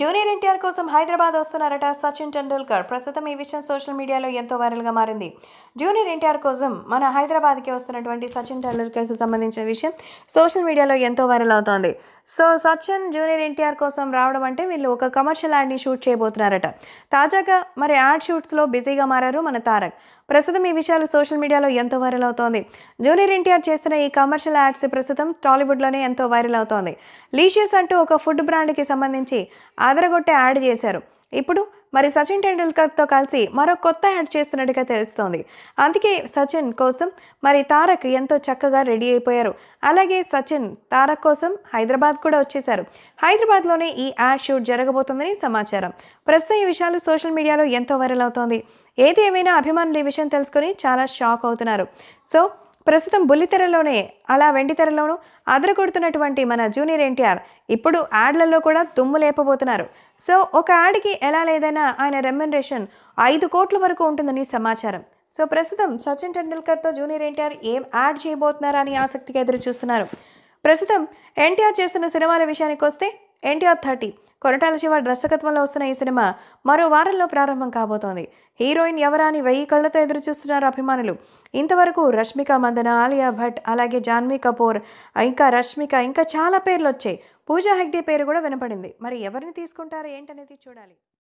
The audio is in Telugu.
జూనియర్ ఎన్టీఆర్ కోసం హైదరాబాద్ వస్తున్నారట సచిన్ టెండూల్కర్ ప్రస్తుతం ఈ విషయం సోషల్ మీడియాలో ఎంతో వైరల్గా మారింది జూనియర్ ఎన్టీఆర్ కోసం మన హైదరాబాద్కి వస్తున్నటువంటి సచిన్ టెండూల్కర్కి సంబంధించిన విషయం సోషల్ మీడియాలో ఎంతో వైరల్ అవుతోంది సో సచిన్ జూనియర్ ఎన్టీఆర్ కోసం రావడం అంటే వీళ్ళు ఒక కమర్షియల్ యాడ్ని షూట్ చేయబోతున్నారట తాజాగా మరి యాడ్ షూట్స్లో బిజీగా మారారు మన తారక్ ప్రస్తుతం ఈ విషయాలు సోషల్ మీడియాలో ఎంతో వైరల్ అవుతోంది జూనియర్ ఎన్టీఆర్ చేస్తున్న ఈ కమర్షియల్ యాడ్స్ ప్రస్తుతం టాలీవుడ్లోనే ఎంతో వైరల్ అవుతోంది లీషియస్ అంటూ ఒక ఫుడ్ బ్రాండ్కి సంబంధించి ఆదరగొట్టే యాడ్ చేశారు ఇప్పుడు మరి సచిన్ టెండూల్కర్తో కలిసి మరో కొత్త యాడ్ చేస్తున్నట్టుగా తెలుస్తోంది అందుకే సచిన్ కోసం మరి తారక్ ఎంతో చక్కగా రెడీ అయిపోయారు అలాగే సచిన్ తారక్ కోసం హైదరాబాద్ కూడా వచ్చేశారు హైదరాబాద్లోనే ఈ యాడ్ షూట్ జరగబోతుందని సమాచారం ప్రస్తుతం ఈ విషయాలు సోషల్ మీడియాలో ఎంతో వైరల్ అవుతోంది ఏది ఏమైనా అభిమానులు ఈ విషయం తెలుసుకొని చాలా షాక్ అవుతున్నారు సో ప్రస్తుతం బుల్లితెరలోనే అలా వెండితెరలోనూ అదరగొడుతున్నటువంటి మన జూనియర్ ఎన్టీఆర్ ఇప్పుడు యాడ్లలో కూడా తుమ్ము లేపబోతున్నారు సో ఒక యాడ్కి ఎలా లేదైనా ఆయన రెమ్యునరేషన్ ఐదు కోట్ల వరకు ఉంటుందని సమాచారం సో ప్రస్తుతం సచిన్ టెండూల్కర్తో జూనియర్ ఎన్టీఆర్ ఏం యాడ్ చేయబోతున్నారా అని ఆసక్తిగా ఎదురు చూస్తున్నారు ప్రస్తుతం ఎన్టీఆర్ చేస్తున్న సినిమాల విషయానికి వస్తే ఎన్టీఆర్ థర్టీ కొరటాల శివ దర్శకత్వంలో వస్తున్న ఈ సినిమా మరో వారంలో ప్రారంభం కాబోతోంది హీరోయిన్ ఎవరా అని వెయ్యి కళ్ళతో ఎదురుచూస్తున్నారు అభిమానులు ఇంతవరకు రష్మిక మందన ఆలియా భట్ అలాగే జాన్వీ కపూర్ ఇంకా రష్మిక ఇంకా చాలా పేర్లు వచ్చాయి పూజా హెగ్డే పేరు కూడా వినపడింది మరి ఎవరిని తీసుకుంటారు ఏంటనేది చూడాలి